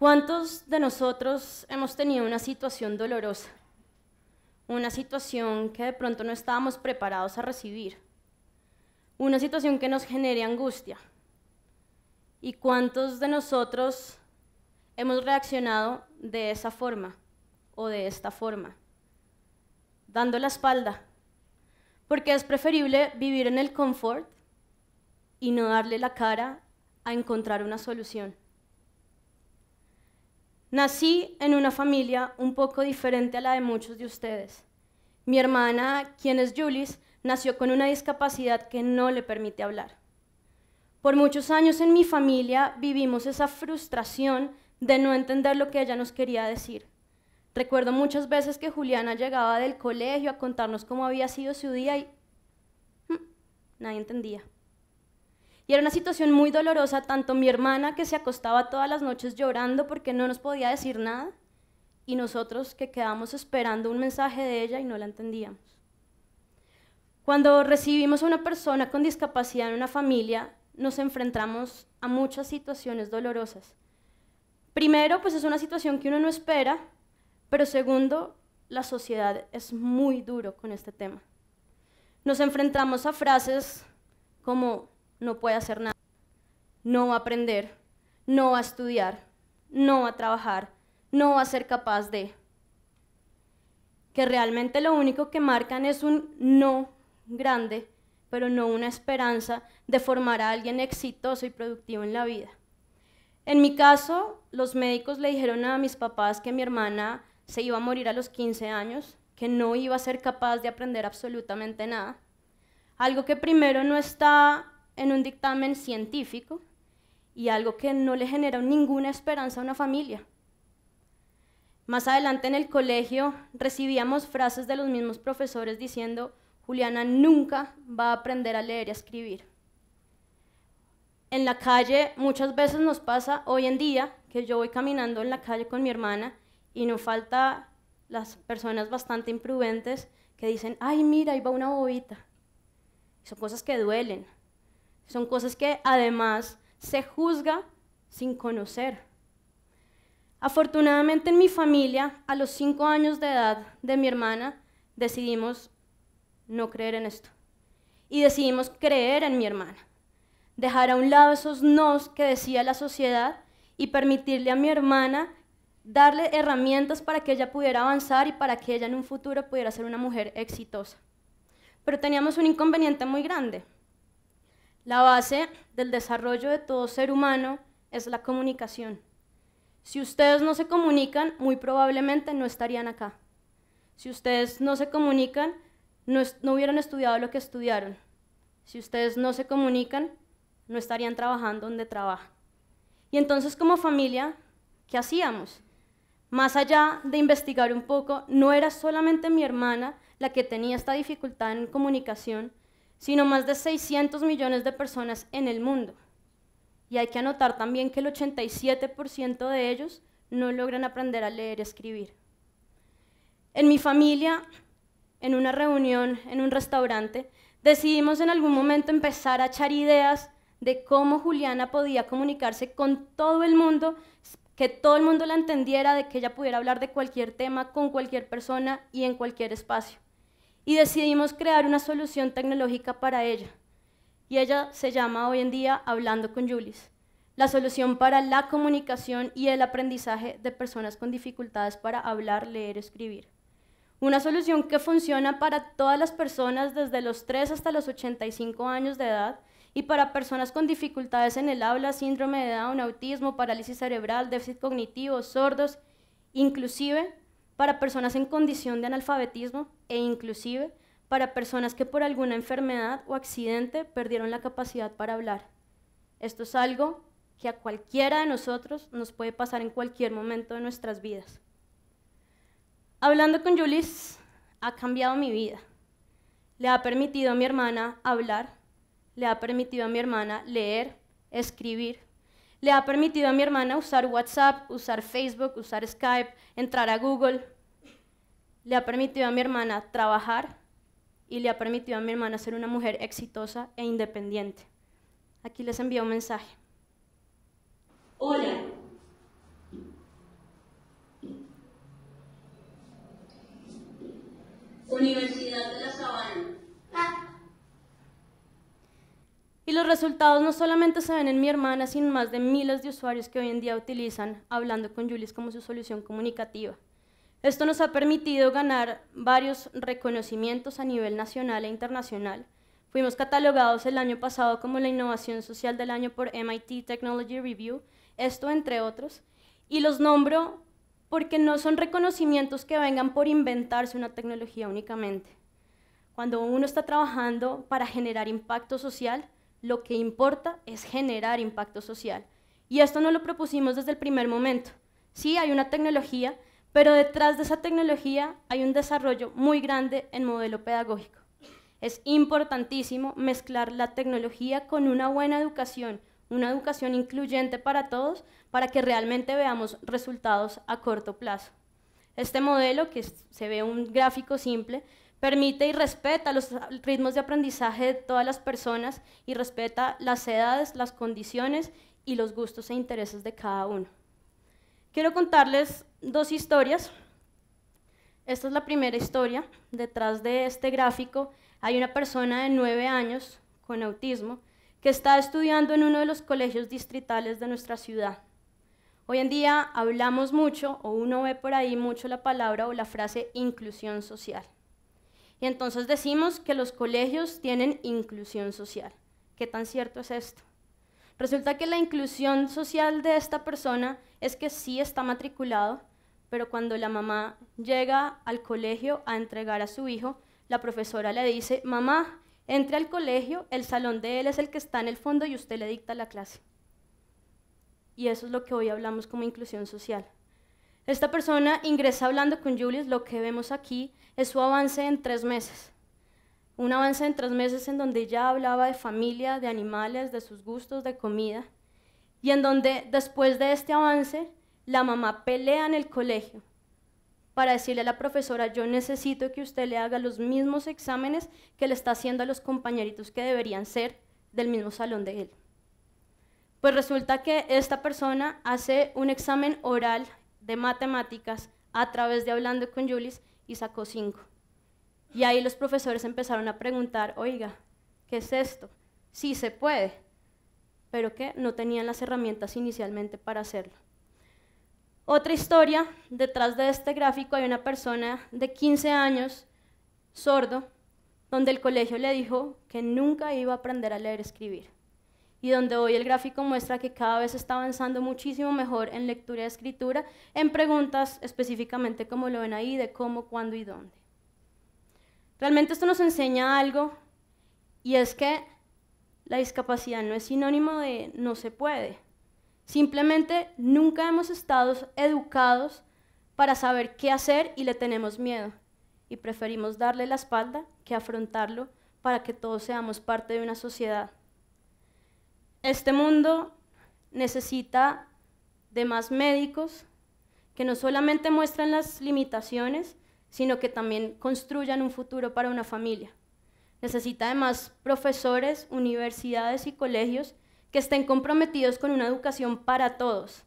¿Cuántos de nosotros hemos tenido una situación dolorosa? Una situación que de pronto no estábamos preparados a recibir. Una situación que nos genere angustia. ¿Y cuántos de nosotros hemos reaccionado de esa forma o de esta forma? Dando la espalda. Porque es preferible vivir en el confort y no darle la cara a encontrar una solución. Nací en una familia un poco diferente a la de muchos de ustedes. Mi hermana, quien es Julis, nació con una discapacidad que no le permite hablar. Por muchos años en mi familia vivimos esa frustración de no entender lo que ella nos quería decir. Recuerdo muchas veces que Juliana llegaba del colegio a contarnos cómo había sido su día y hmm, nadie entendía. Y era una situación muy dolorosa, tanto mi hermana que se acostaba todas las noches llorando porque no nos podía decir nada, y nosotros que quedamos esperando un mensaje de ella y no la entendíamos. Cuando recibimos a una persona con discapacidad en una familia, nos enfrentamos a muchas situaciones dolorosas. Primero, pues es una situación que uno no espera, pero segundo, la sociedad es muy duro con este tema. Nos enfrentamos a frases como no puede hacer nada, no va a aprender, no va a estudiar, no va a trabajar, no va a ser capaz de. Que realmente lo único que marcan es un no grande, pero no una esperanza de formar a alguien exitoso y productivo en la vida. En mi caso, los médicos le dijeron a mis papás que mi hermana se iba a morir a los 15 años, que no iba a ser capaz de aprender absolutamente nada. Algo que primero no está en un dictamen científico y algo que no le genera ninguna esperanza a una familia. Más adelante en el colegio recibíamos frases de los mismos profesores diciendo, Juliana nunca va a aprender a leer y a escribir. En la calle muchas veces nos pasa hoy en día que yo voy caminando en la calle con mi hermana y no falta las personas bastante imprudentes que dicen, ay mira, ahí va una bobita. Son cosas que duelen. Son cosas que además se juzga sin conocer. Afortunadamente en mi familia, a los cinco años de edad de mi hermana, decidimos no creer en esto. Y decidimos creer en mi hermana. Dejar a un lado esos nos que decía la sociedad y permitirle a mi hermana darle herramientas para que ella pudiera avanzar y para que ella en un futuro pudiera ser una mujer exitosa. Pero teníamos un inconveniente muy grande. La base del desarrollo de todo ser humano es la comunicación. Si ustedes no se comunican, muy probablemente no estarían acá. Si ustedes no se comunican, no, hubieran estudiado lo que estudiaron. Si ustedes no se comunican, no estarían trabajando donde trabajan. Y entonces como familia, ¿qué hacíamos? Más allá de investigar un poco, no era solamente mi hermana la que tenía esta dificultad en comunicación, sino más de 600 millones de personas en el mundo. Y hay que anotar también que el 87% de ellos no logran aprender a leer y escribir. En mi familia, en una reunión, en un restaurante, decidimos en algún momento empezar a echar ideas de cómo Juliana podía comunicarse con todo el mundo, que todo el mundo la entendiera, de que ella pudiera hablar de cualquier tema con cualquier persona y en cualquier espacio y decidimos crear una solución tecnológica para ella. Y ella se llama hoy en día Hablando con Julis, la solución para la comunicación y el aprendizaje de personas con dificultades para hablar, leer, escribir. Una solución que funciona para todas las personas desde los 3 hasta los 85 años de edad y para personas con dificultades en el habla, síndrome de Down, autismo, parálisis cerebral, déficit cognitivo, sordos, inclusive para personas en condición de analfabetismo e inclusive para personas que por alguna enfermedad o accidente perdieron la capacidad para hablar. Esto es algo que a cualquiera de nosotros nos puede pasar en cualquier momento de nuestras vidas. Hablando con Julis ha cambiado mi vida. Le ha permitido a mi hermana hablar, le ha permitido a mi hermana leer, escribir, le ha permitido a mi hermana usar WhatsApp, usar Facebook, usar Skype, entrar a Google. Le ha permitido a mi hermana trabajar y le ha permitido a mi hermana ser una mujer exitosa e independiente. Aquí les envío un mensaje. Hola. resultados no solamente se ven en mi hermana, sino más de miles de usuarios que hoy en día utilizan Hablando con Julius como su solución comunicativa. Esto nos ha permitido ganar varios reconocimientos a nivel nacional e internacional. Fuimos catalogados el año pasado como la innovación social del año por MIT Technology Review, esto entre otros, y los nombro porque no son reconocimientos que vengan por inventarse una tecnología únicamente. Cuando uno está trabajando para generar impacto social, lo que importa es generar impacto social. Y esto no lo propusimos desde el primer momento. Sí, hay una tecnología, pero detrás de esa tecnología hay un desarrollo muy grande en modelo pedagógico. Es importantísimo mezclar la tecnología con una buena educación, una educación incluyente para todos, para que realmente veamos resultados a corto plazo. Este modelo, que se ve un gráfico simple, Permite y respeta los ritmos de aprendizaje de todas las personas y respeta las edades, las condiciones y los gustos e intereses de cada uno. Quiero contarles dos historias. Esta es la primera historia. Detrás de este gráfico hay una persona de nueve años con autismo que está estudiando en uno de los colegios distritales de nuestra ciudad. Hoy en día hablamos mucho o uno ve por ahí mucho la palabra o la frase inclusión social. Y entonces decimos que los colegios tienen inclusión social. ¿Qué tan cierto es esto? Resulta que la inclusión social de esta persona es que sí está matriculado, pero cuando la mamá llega al colegio a entregar a su hijo, la profesora le dice, mamá, entre al colegio, el salón de él es el que está en el fondo y usted le dicta la clase. Y eso es lo que hoy hablamos como inclusión social. Esta persona ingresa hablando con Julius, lo que vemos aquí es su avance en tres meses. Un avance en tres meses en donde ya hablaba de familia, de animales, de sus gustos, de comida, y en donde después de este avance, la mamá pelea en el colegio para decirle a la profesora, yo necesito que usted le haga los mismos exámenes que le está haciendo a los compañeritos que deberían ser del mismo salón de él. Pues resulta que esta persona hace un examen oral de matemáticas a través de Hablando con Julis y sacó 5. Y ahí los profesores empezaron a preguntar, oiga, ¿qué es esto? Sí se puede, pero que no tenían las herramientas inicialmente para hacerlo. Otra historia, detrás de este gráfico hay una persona de 15 años, sordo, donde el colegio le dijo que nunca iba a aprender a leer y escribir y donde hoy el gráfico muestra que cada vez está avanzando muchísimo mejor en lectura y escritura, en preguntas específicamente como lo ven ahí, de cómo, cuándo y dónde. Realmente esto nos enseña algo y es que la discapacidad no es sinónimo de no se puede. Simplemente nunca hemos estado educados para saber qué hacer y le tenemos miedo y preferimos darle la espalda que afrontarlo para que todos seamos parte de una sociedad. Este mundo necesita de más médicos que no solamente muestren las limitaciones, sino que también construyan un futuro para una familia. Necesita de más profesores, universidades y colegios que estén comprometidos con una educación para todos,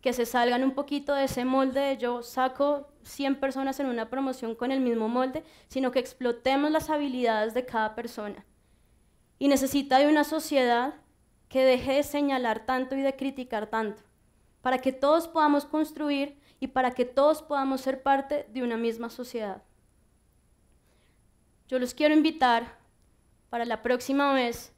que se salgan un poquito de ese molde de yo saco 100 personas en una promoción con el mismo molde, sino que explotemos las habilidades de cada persona. Y necesita de una sociedad que deje de señalar tanto y de criticar tanto, para que todos podamos construir y para que todos podamos ser parte de una misma sociedad. Yo los quiero invitar para la próxima vez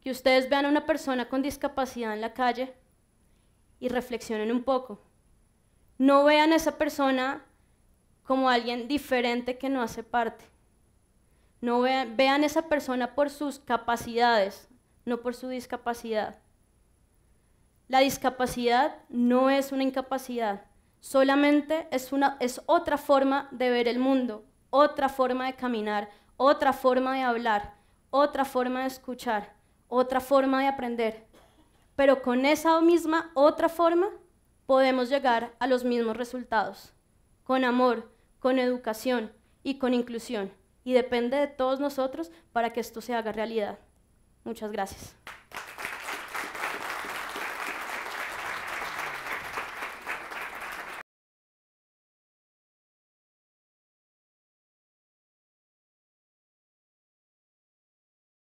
que ustedes vean a una persona con discapacidad en la calle y reflexionen un poco. No vean a esa persona como alguien diferente que no hace parte. No vean, vean a esa persona por sus capacidades, no por su discapacidad. La discapacidad no es una incapacidad, solamente es, una, es otra forma de ver el mundo, otra forma de caminar, otra forma de hablar, otra forma de escuchar, otra forma de aprender. Pero con esa misma otra forma podemos llegar a los mismos resultados, con amor, con educación y con inclusión. Y depende de todos nosotros para que esto se haga realidad. Muchas gracias.